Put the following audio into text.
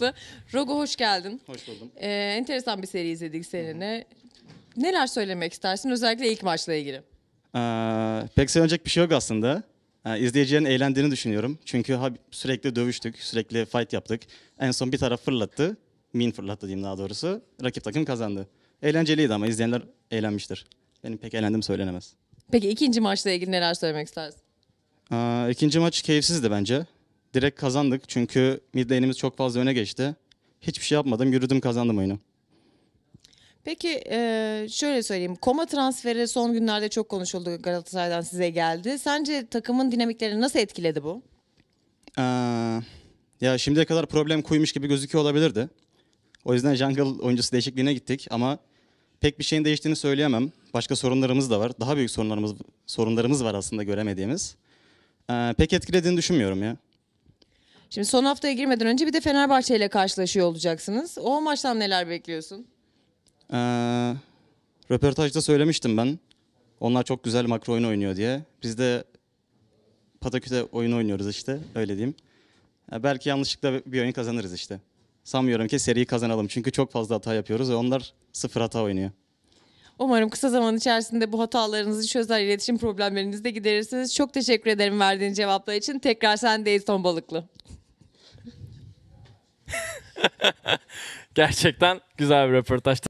mantıklı. Rogo hoş geldin. Hoş buldum. Ee, enteresan bir seri izledik seninle. Neler söylemek istersin özellikle ilk maçla ilgili? Ee, pek söyleyecek bir şey yok aslında. Ee, izleyicilerin eğlendiğini düşünüyorum. Çünkü ha- sürekli dövüştük, sürekli fight yaptık. En son bir taraf fırlattı. Min fırlattı diyeyim daha doğrusu. Rakip takım kazandı. Eğlenceliydi ama izleyenler eğlenmiştir. Benim pek eğlendim söylenemez. Peki ikinci maçla ilgili neler söylemek istersin? Ee, ikinci maç keyifsizdi bence direkt kazandık çünkü mid lane'imiz çok fazla öne geçti. Hiçbir şey yapmadım, yürüdüm kazandım oyunu. Peki e, şöyle söyleyeyim. Koma transferi son günlerde çok konuşuldu Galatasaray'dan size geldi. Sence takımın dinamiklerini nasıl etkiledi bu? Ee, ya şimdiye kadar problem kuymuş gibi gözüküyor olabilirdi. O yüzden jungle oyuncusu değişikliğine gittik ama pek bir şeyin değiştiğini söyleyemem. Başka sorunlarımız da var. Daha büyük sorunlarımız sorunlarımız var aslında göremediğimiz. Ee, pek etkilediğini düşünmüyorum ya. Şimdi son haftaya girmeden önce bir de Fenerbahçe ile karşılaşıyor olacaksınız. O maçtan neler bekliyorsun? Ee, röportajda söylemiştim ben. Onlar çok güzel makro oyunu oynuyor diye. Biz de pataküte oyun oynuyoruz işte öyle diyeyim. Ya belki yanlışlıkla bir oyun kazanırız işte. Sanmıyorum ki seriyi kazanalım çünkü çok fazla hata yapıyoruz ve onlar sıfır hata oynuyor. Umarım kısa zaman içerisinde bu hatalarınızı çözer, iletişim problemlerinizi de giderirsiniz. Çok teşekkür ederim verdiğin cevaplar için. Tekrar sendeyiz Ton Balıklı. Gerçekten güzel bir röportaj.